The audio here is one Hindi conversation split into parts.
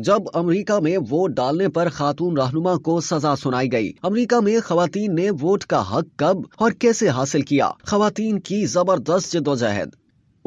जब अमेरिका में वोट डालने पर खातून रहनुमा को सजा सुनाई गई। अमेरिका में खातन ने वोट का हक कब और कैसे हासिल किया खातन की जबरदस्त जदोजहद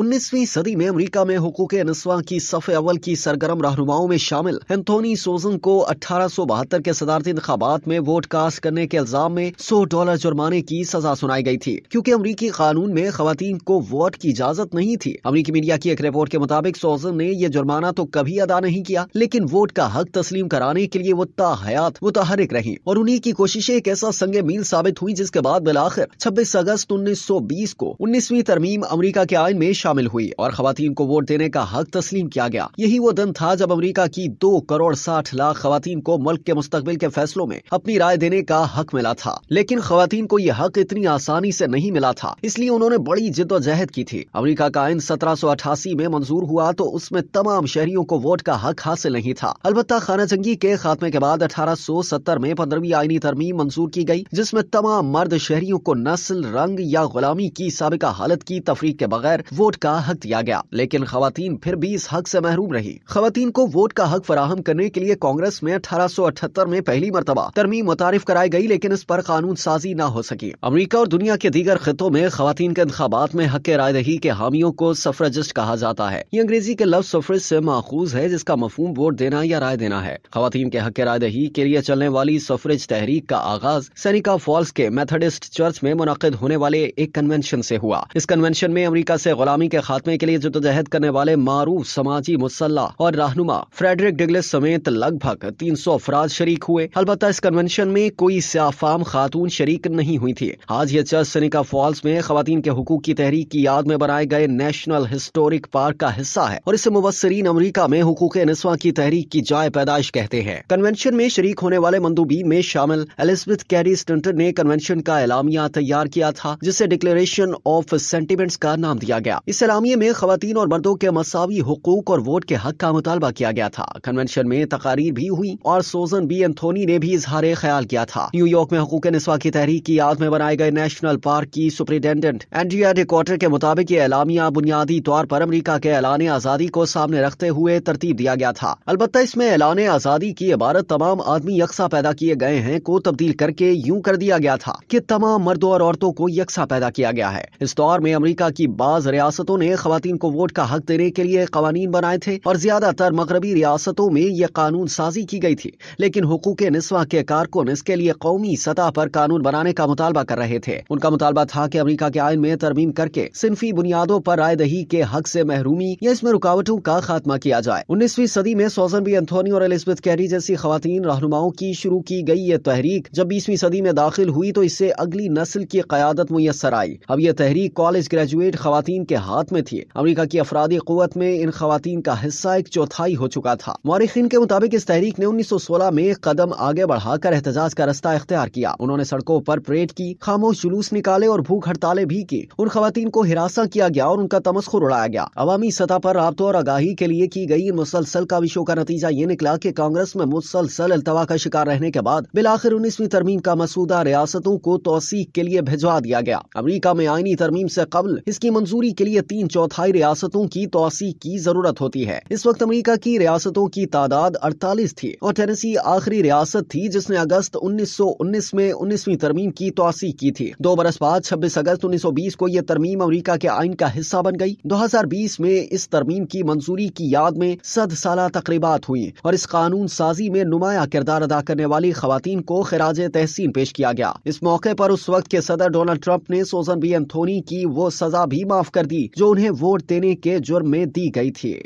19वीं सदी में अमेरिका में हकूक नस्वा की सफ़े अवल की सरगर्म रहनुमाओं में शामिल एंथोनी सोजन को अठारह के सदारती इंतबात में वोट कास्ट करने के इल्जाम में सौ डॉलर जुर्माने की सजा सुनाई गई थी क्योंकि अमरीकी कानून में खातन को वोट की इजाजत नहीं थी अमरीकी मीडिया की एक रिपोर्ट के मुताबिक सोजन ने यह जुर्माना तो कभी अदा नहीं किया लेकिन वोट का हक तस्लीम कराने के लिए वो हयात मुतहरक रही और उन्हीं की कोशिशें एक ऐसा संग मील साबित हुई जिसके बाद बिलाखिर छब्बीस अगस्त उन्नीस सौ बीस को उन्नीसवीं तरमीम अमरीका के आयन में शामिल हुई और खातन को वोट देने का हक तस्लीम किया गया यही वो दिन था जब अमरीका की दो करोड़ साठ लाख खातन को मुल्क के मुस्तबिल के फैसलों में अपनी राय देने का हक मिला था लेकिन खातन को ये हक इतनी आसानी ऐसी नहीं मिला था इसलिए उन्होंने बड़ी जिदोजहद की थी अमरीका का आयन सत्रह सौ अठासी में मंजूर हुआ तो उसमें तमाम शहरियों को वोट का हक हासिल नहीं था अलबत् खाना जंगी के खात्मे के बाद अठारह सौ सत्तर में पंद्रहवीं आईनी तरमीम मंजूर की गयी जिसमे तमाम मर्द शहरियों को नस्ल रंग या गुलामी की सबका हालत की तफरीक के बगैर वोट का हक दिया गया लेकिन खातन फिर भी इस हक से महरूम रही खातन को वोट का हक फराहम करने के लिए कांग्रेस में अठारह में पहली मरतबा तरमीम मुतारफ कराई गई लेकिन इस पर कानून साजी न हो सकी अमरीका और दुनिया के दीगर खितों में खातन के इंतबात में हक रायदही के हामियों को सफरजिस्ट कहा जाता है ये अंग्रेजी के लफ्ज सफरज से माखूज है जिसका मफहम वोट देना या राय देना है खातन के हक रायदही के लिए चलने वाली सफरज तहरीक का आगाज सैनिका फॉल्स के मेथडिस्ट चर्च में मुनद होने वाले एक कन्वेंशन से हुआ इस कन्वेंशन में अमरीका से गुलामी गुलामी के खात्मे के लिए जदोजहद करने वाले मारूफ समाजी मुसल्ला और रहनुमा फ्रेडरिक डिगलिस समेत लगभग तीन सौ अफराज शरीक हुए अलबत् इस कन्वेंशन में कोई सियाफाम खातून शरीक नहीं हुई थी आज ये चर्च सनिका फॉल्स में खातन के हकूक की तहरीक की याद में बनाए गए नेशनल हिस्टोरिक पार्क का हिस्सा है और इसे मुबसरीन अमरीका में हकूक नस्वा की तहरीक की जाय पैदाइश कहते हैं कन्वेंशन में शरीक होने वाले मंदूबी में शामिल एलिजबेथ कैरी स्टंटर ने कन्वेंशन का एलामिया तैयार किया था जिसे डिक्लेरेशन ऑफ सेंटिमेंट्स का नाम दिया गया इस सलामी में खातन और मर्दों के मसावी हकूक और वोट के हक का मुतालबा किया गया था कन्वेंशन में तकारीर भी हुई और सोजन बी एंथोनी ने भी इजहार ख्याल किया था न्यूयॉर्क में हकूक नस्वा की तहरीक की याद में बनाए गए नेशनल पार्क की सुप्रिटेंडेंट एंड्रिया डिकॉटर के मुताबिक ये एलामिया बुनियादी तौर पर अमरीका के ऐलान आज़ादी को सामने रखते हुए तरतीब दिया गया था अलबत् इसमें ऐलान आज़ादी की इबारत तमाम आदमी यकसा पैदा किए गए हैं को तब्दील करके यूं कर दिया गया था कि तमाम मर्दों और औरतों को यकसा पैदा किया गया है इस दौर में अमरीका की बाज रियासत रियासतों ने खातन को वोट का हक देने के लिए कवानीन बनाए थे और ज्यादातर मगरबी रियासतों में ये कानून साजी की गई थी लेकिन हकूक नस्वा के कारकुन इसके लिए कौमी सतह पर कानून बनाने का मुतालबा कर रहे थे उनका मुतालबा था की अमरीका के आयन में तरमीम करके सिनफी बुनियादों पर राय दही के हक से महरूमी या इसमें रुकावटों का खात्मा किया जाए उन्नीसवीं सदी में सोजन बी एंथोनी और एलिजबेथ कैरी जैसी खातन रहनुमाओं की शुरू की गई ये तहरीक जब बीसवीं सदी में दाखिल हुई तो इससे अगली नस्ल की क्यादत मैसर आई अब यह तहरीक कॉलेज ग्रेजुएट खातन के हाथ में थी अमरीका की अफराधी कुत में इन खातन का हिस्सा एक चौथाई हो चुका था मौरखीन के मुताबिक इस तहरीक ने उन्नीस सौ सोलह में कदम आगे बढ़ाकर एहतजाज का रास्ता अख्तियार किया उन्होंने सड़कों पर परेड की खामोश जुलूस निकाले और भूख हड़ताले भी की उन खातन को हिरासा किया गया और उनका तमस्खुर उड़ाया गया अवामी सतह पर रबतों और आगाही के लिए की गई मुसलसल काविशों का नतीजा ये निकला की कांग्रेस में मुसलसल अल्तवा का शिकार रहने के बाद आखिर उन्नीसवीं तरमीम का मसूदा रियासतों को तोसीक के लिए भिजवा दिया गया अमरीका में आईनी तरमीम ऐसी कबल इसकी मंजूरी के लिए लिए तीन चौथाई रियासतों की तोसी की जरूरत होती है इस वक्त अमरीका की रियासतों की तादाद अड़तालीस थी और टेनेसी आखिरी रियासत थी जिसने अगस्त उन्नीस में उन्नीसवी तरमीम की तोसी की थी दो बरस बाद छब्बीस अगस्त उन्नीस को यह तरमीम अमरीका के आइन का हिस्सा बन गई दो हजार बीस में इस तरमीम की मंजूरी की याद में सद साल तकरीबा हुई और इस कानून साजी में नुमाया किरदार अदा करने वाली खातन को खराज तहसीन पेश किया गया इस मौके पर उस वक्त के सदर डोनाल्ड ट्रंप ने सोजन बी एंथोनी की वो सजा भी माफ कर दी जो उन्हें वोट देने के जुर्म में दी गई थी